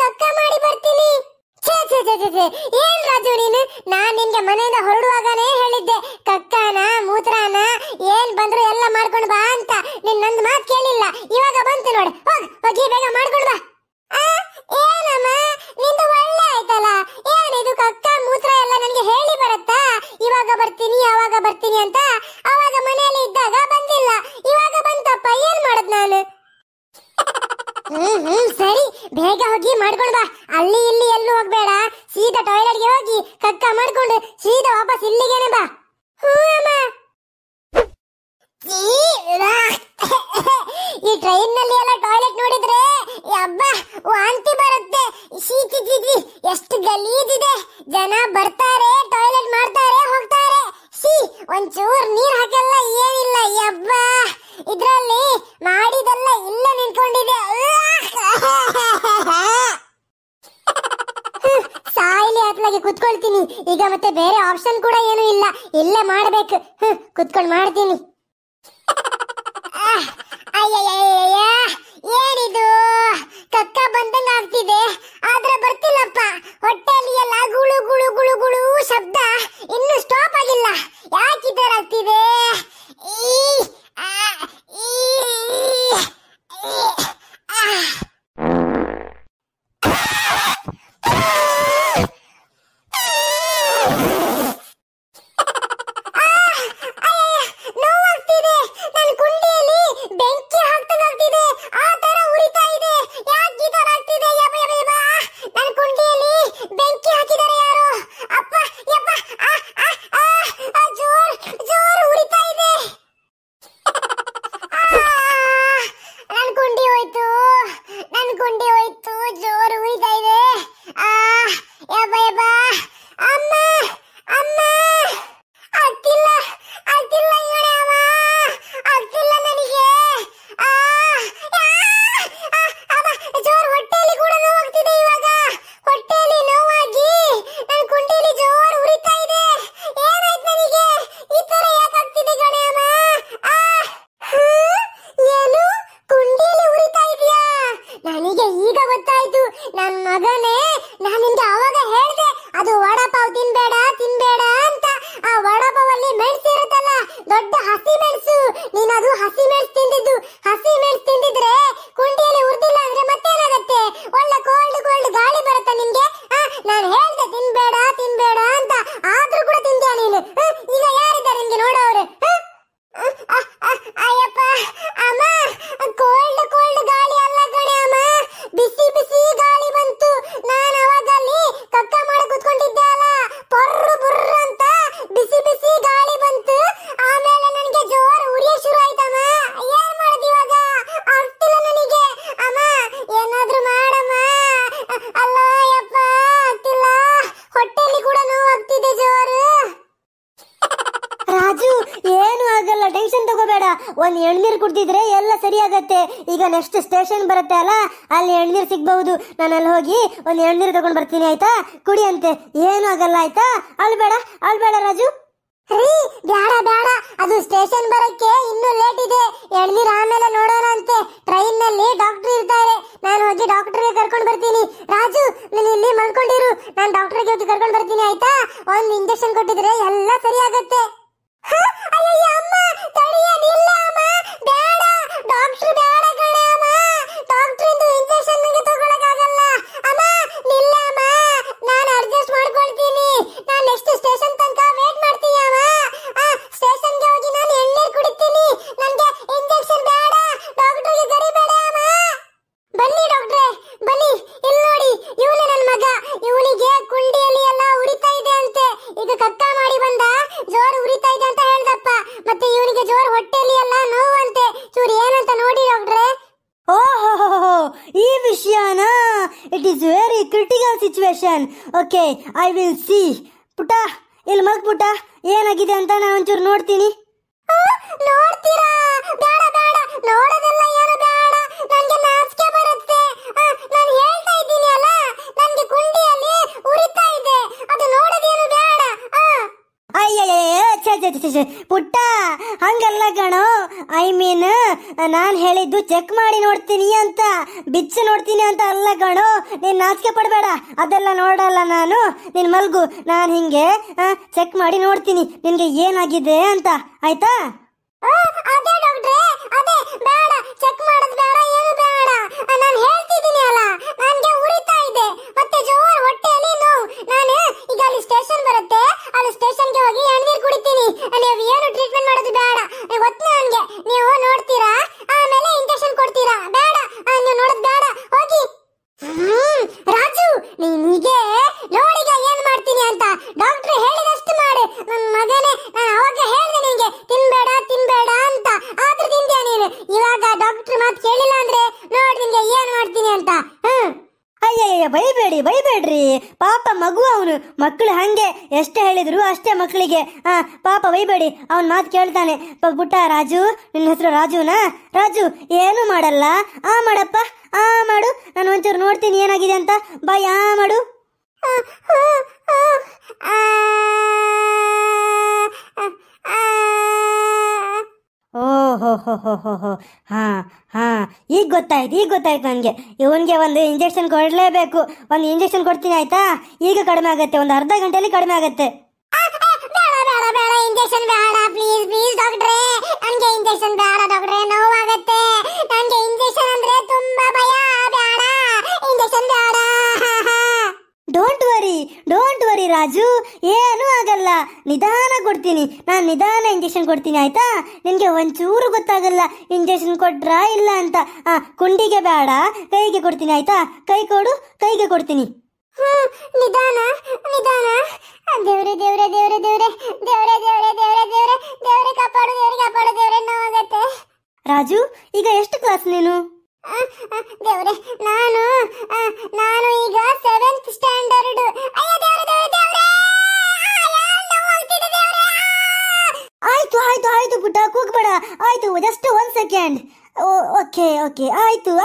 ಕಕ್ಕ ಮಾಡಿ ಬರ್ತೀನಿ ಛೇ ಛೇ ಛೇ ಛೇ ಏನ್ ರಾಜು ನೀನು ನಾನ್ ನಿನ್ಗೆ ಮನೆಯಿಂದ ಹೊರಡುವಾಗನೇ ಹೇಳಿದ್ದೆ ಹೋಗಿ ಕಕ್ಕ ಮಾಡ್ಕೊಂಡು ಸೀದಾ ವಾಪಸ್ ಇಲ್ಲಿಗೇನೆ ಬಾ ಅಮ್ಮ ಈ ಟ್ರೈನ್ ನಲ್ಲಿ ಎಲ್ಲ ಟಾಯ್ಲೆಟ್ ನೋಡಿದ್ರೆ ಅಬ್ಬ ವಾಂತಿ ಬರುತ್ತೆ ಎಷ್ಟು ಗಲೀಜಿದೆ ಜನ ಬರ್ತಾರೆ ಟಾಯ್ಲೆಟ್ ಮಾಡ್ತಾರೆ ಹೋಗ್ತಾರೆ ಸಿ ಒಂಚೂರು ನೀರು ಬೇರೆ ಆಪ್ಷನ್ ಕೂಡ ಏನು ಇಲ್ಲ ಇಲ್ಲೇ ಮಾಡ್ಬೇಕು ಕುತ್ಕೊಂಡ್ ಕುತ್ಕೊಂಡು ಮಾಡ್ತೀನಿ ಏನಿದು ಕಕ್ಕ ಬಂದಂಗ ಆದ್ರೆ ಬರ್ತಿಲ್ಲಪ್ಪ ಹೊಟ್ಟೆಯಲ್ಲಿ ಎಲ್ಲ ಗುಳು ಗುಳು ಗುಳು ಗುಳು ಶಬ್ದ ಗುಂಡಿ ಹೋಯ್ತು ಜೋರು ಹುಯ್ದೈದೆ ಆ ಯಬ್ಬ ಯಬ್ಬ ನಾನು ನಿಮ್ಗೆ ಅವಾಗ ಹೇಳ್ದೆ ಅದು ವಡಪಾವ್ ತಿನ್ಬೇಡ ತಿನ್ಬೇಡ ಅಂತ ಆ ವಡಪಾವಲ್ಲಿ ಮೆಣಸು ಇರುತ್ತಲ್ಲ ದೊಡ್ಡ ಹಸಿ ಮೆಣಸು ನೀನದು ಅದು ಹಸಿ ಆಗಲ್ಲ ಟೆನ್ಷನ್ ತಗೋಬೇಡ ಒಂದ್ ಎಳ್ನೀರ್ ಕುಡ್ದಿದ್ರೆ ಎಲ್ಲ ಸರಿ ಆಗತ್ತೆ ಈಗ ನೆಕ್ಸ್ಟ್ ಸ್ಟೇಷನ್ ಬರುತ್ತೆ ಅಲ್ಲ ಅಲ್ಲಿ ಎಳ್ನೀರ್ ಸಿಗ್ಬಹುದು ನಾನು ಅಲ್ಲಿ ಹೋಗಿ ಒಂದ್ ಎಳ್ನೀರ್ ತಗೊಂಡು ಬರ್ತೀನಿ ಆಯ್ತಾ ಕುಡಿ ಅಂತೆ ಏನು ಆಗಲ್ಲ ಆಯ್ತಾ ಅಲ್ ಬೇಡ ರಾಜು ರೀ ಬೇಡ ಬೇಡ ಅದು ಸ್ಟೇಷನ್ ಬರಕ್ಕೆ ಇನ್ನೂ ಲೇಟ್ ಇದೆ ಎಳ್ನೀರ್ ಆಮೇಲೆ ನೋಡೋಣ ಅಂತೆ ಟ್ರೈನ್ ನಲ್ಲಿ ಡಾಕ್ಟರ್ ಇರ್ತಾರೆ ನಾನು ಹೋಗಿ ಗೆ ಕರ್ಕೊಂಡು ಬರ್ತೀನಿ ರಾಜು ನೀನು ಇಲ್ಲಿ ಮಲ್ಕೊಂಡಿರು ನಾನು ಗೆ ಹೋಗಿ ಕರ್ಕೊಂಡು ಬರ್ತೀನಿ ಆಯ್ತಾ ಒಂದು ಇಂಜೆಕ್ಷನ್ ಕೊಟ್ಟಿದ್ರೆ ಎಲ್ಲ ಸರಿ ಆಗತ್ತೆ ஐயோ அம்மா தடியா நில்லாமா ವಿಷಯನ it is very critical situation okay I will see ಪುಟ ಇಲ್ಲಿ ಮಗ್ ಪುಟ ಏನಾಗಿದೆ ಅಂತ ನಾನು ಒಂಚೂರು ನೋಡ್ತೀನಿ ನೋಡ್ತೀರಾ ಬೇಡ ಬೇಡ ನೋಡೋದೆಲ್ಲ ಏನು ಬೇಡ ನನಗೆ ನಾಚಿಕೆ ಬರುತ್ತೆ ನಾನು ಹೇಳ್ತಾ ಇದ್ದೀನಿ ಅಲ್ಲ ನನಗೆ ಕುಂಡಿಯಲ್ಲಿ ಉರಿತಾ ಇದೆ ಅದು ನೋಡೋದೇನು ಬೇಡ ಆ ಅಯ್ಯಯ್ಯ ಪುಟ್ಟ ನಾನು ಹೇಳಿದ್ದು ಚೆಕ್ ಮಾಡಿ ನೋಡ್ತೀನಿ ಅಂತ ಬಿಚ್ಚ ನೋಡ್ತೀನಿ ಅಂತ ಅಲ್ಲ ಕಣು ನೀನ್ ನಾಚಿಕೆ ಪಡಬೇಡ ಅದೆಲ್ಲ ನೋಡಲ್ಲ ನಾನು ನೀನ್ ಮಲ್ಗು ನಾನು ಹಿಂಗೆ ಚೆಕ್ ಮಾಡಿ ನೋಡ್ತೀನಿ ನಿನಗೆ ಏನಾಗಿದೆ ಅಂತ ಆಯ್ತಾ ಅದೇ ಡಾಕ್ಟ್ರೇ ಅದೇ ಬೇಡ ಚೆಕ್ ಮಾಡೋದು ಬೇಡ ಏನು ಬೇಡ ನಾನು ಹೇಳ್ತಿದ್ದೀನಿ ಅಲ್ಲ ನನಗೆ ಉರಿತಾ ಇದೆ ಮತ್ತೆ ಜೋರ್ ಹೊಟ್ಟೆಯಲ್ಲಿ ನೋವು ನಾನು ಈಗ ಅಲ್ಲಿ ಸ್ಟೇಷನ್ ಬರುತ್ತೆ ಮಕ್ಕಳು ಹಂಗೆ ಎಷ್ಟು ಹೇಳಿದ್ರು ಅಷ್ಟೇ ಮಕ್ಕಳಿಗೆ ಆ ಪಾಪ ಒಯ್ಬೇಡಿ ಅವನ ಮಾತು ಕೇಳ್ತಾನೆ ಪುಟ್ಟ ರಾಜು ನಿನ್ನ ಹೆಸರು ರಾಜುನಾ ರಾಜು ಏನು ಮಾಡಲ್ಲ ಆ ಮಾಡಪ್ಪ ಆ ಮಾಡು ನಾನು ಒಂಚೂರು ನೋಡ್ತೀನಿ ಏನಾಗಿದೆ ಅಂತ ಬಾಯ್ ಆ ಮಾಡು ಆ ಓಹೋ ಹೋ ಹೋ ಹೋ ಹೋ ಹಾಂ ಹಾಂ ಈಗ ಗೊತ್ತಾಯ್ತು ಈಗ ಗೊತ್ತಾಯ್ತು ನನಗೆ ಇವನಿಗೆ ಒಂದು ಇಂಜೆಕ್ಷನ್ ಕೊಡಲೇಬೇಕು ಒಂದು ಇಂಜೆಕ್ಷನ್ ಕೊಡ್ತೀನಿ ಆಯ್ತಾ ಈಗ ಕಡಿಮೆ ಆಗುತ್ತೆ ಒಂದು ಅರ್ಧ ಗಂಟೆಯಲ್ಲಿ ಕಡಿಮೆ ಆಗುತ್ತೆ ಇಂಜೆಕ್ಷನ್ ಬೇಡ ಪ್ಲೀಸ್ ಪ್ಲೀಸ್ ಡಾಕ್ಟ್ರೆ ನನಗೆ ಇಂಜೆಕ್ಷನ್ ಬೇಡ ಡಾಕ್ಟ್ರೆ ನೋವಾಗತ್ತೆ ನನಗೆ ಇಂಜೆಕ್ಷನ್ ಅಂದ್ರೆ ತುಂಬಾ ಭಯ ಬೇಡ ಇಂಜೆಕ್ಷನ್ ಬೇಡ don't worry don't worry Raju ಏನೂ ಆಗಲ್ಲ ನಿಧಾನ ಕೊಡ್ತೀನಿ ನಾನು ನಿಧಾನ ಇಂಜೆಕ್ಷನ್ ಕೊಡ್ತೀನಿ ಆಯ್ತಾ ನಿನಗೆ ಒಂಚೂರು ಗೊತ್ತಾಗಲ್ಲ ಇಂಜೆಕ್ಷನ್ ಕೊಟ್ರಾ ಇಲ್ಲ ಅಂತ ಆ ಕುಂಡಿಗೆ ಬೇಡ ಕೈಗೆ ಕೊಡ್ತೀನಿ ಆಯ್ತಾ ಕೈ ಕೊಡು ಕೈಗೆ ಕೊಡ್ತೀನಿ ಹ್ಮ್ ನಿಧಾನ ನಿಧಾನ ದೇವ್ರೆ ದೇವ್ರೆ ದೇವ್ರೆ ದೇವ್ರೆ ದೇವ್ರೆ ದೇವ್ರೆ ದೇವ್ರೆ ದೇವ್ರೆ ದೇವ್ರೆ ಕಾಪಾಡು ದೇವ್ರೆ ಕಾಪಾಡು ದೇವ್ರೆ ನೋವಾಗತ್ತೆ ರಾಜು ಈಗ ಎಷ್ಟು ಕ್ಲಾಸ್ ನೀನು ದೇವ್ರೆ ನಾನು 時愛と愛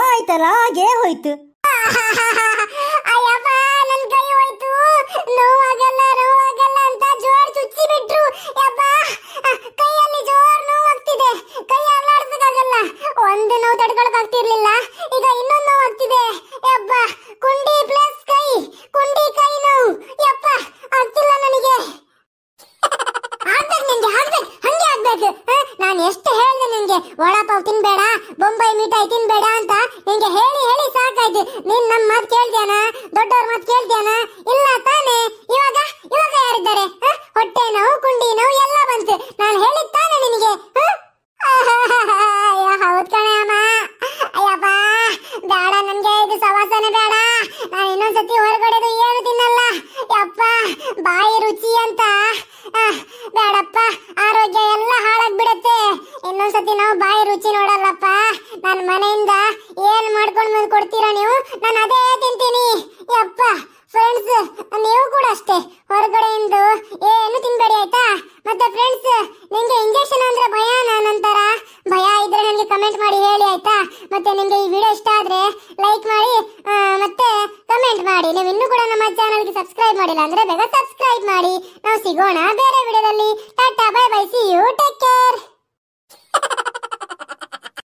ಕೊಂಡಿ ನೋವು ಎಲ್ಲ ಬಂತು ನಾನು ಹೇಳಿದ್ ತಾನೆ ನಿನಗೆ ಹೌದ್ ಅಮ್ಮ ಅಯ್ಯಪ್ಪ ಬೇಡ ನನ್ಗೆ ಇದು ಸವಾಸನೆ ಬೇಡ ನಾನು ಇನ್ನೊಂದ್ಸತಿ ಹೊರಗಡೆದು ಏನು ತಿನ್ನಲ್ಲ ಯಪ್ಪ ಬಾಯಿ ರುಚಿ ಅಂತ ಬೇಡಪ್ಪ ಆರೋಗ್ಯ ಎಲ್ಲ ಹಾಳಾಗ್ ಬಿಡತ್ತೆ ಇನ್ನೊಂದ್ಸತಿ ನಾವು ಬಾಯಿ ರುಚಿ ನೋಡಲ್ಲಪ್ಪ ನನ್ನ ಮನೆಯಿಂದ ಏನ್ ಮಾಡ್ಕೊಂಡು ಬಂದು ಕೊಡ್ತೀರಾ ನೀವು ನಾನು ಅದೇ ತಿಂತೀನಿ ಯಪ್ಪ ಫ್ರೆಂಡ್ಸ್ ನೀವು ಕೂಡ ಅಷ್ಟೇ ಹೊರಗಡೆಯಿಂದ ಏನು ತಿನ್ಬೇಕು ಮತ್ತೆ ಫ್ರೆಂಡ್ಸ್ ನಿಮಗೆ ಇಂಜೆಕ್ಷನ್ ಅಂದ್ರೆ ಭಯ ನಂತರ ಭಯ ಇದ್ರೆ ನನಗೆ ಕಮೆಂಟ್ ಮಾಡಿ ಹೇಳಿ ಆಯ್ತಾ ಮತ್ತೆ ನಿಮಗೆ ಈ ವಿಡಿಯೋ ಇಷ್ಟ ಆದ್ರೆ ಲೈಕ್ ಮಾಡಿ ಮತ್ತೆ ಕಮೆಂಟ್ ಮಾಡಿ ನೀವು ಇನ್ನೂ ಕೂಡ ನಮ್ಮ ಚಾನಲ್ಗೆ ಸಬ್ಸ್ಕ್ರೈಬ್ ಮಾಡಿಲ್ಲ ಅಂದ್ರೆ ಬೇಗ ಸಬ್ಸ್ಕ್ರೈಬ್ ಮಾಡಿ ನಾವು ಸಿಗೋಣ ಬೇರೆ ವಿಡಿಯೋದಲ್ಲಿ tata bye bye see you take care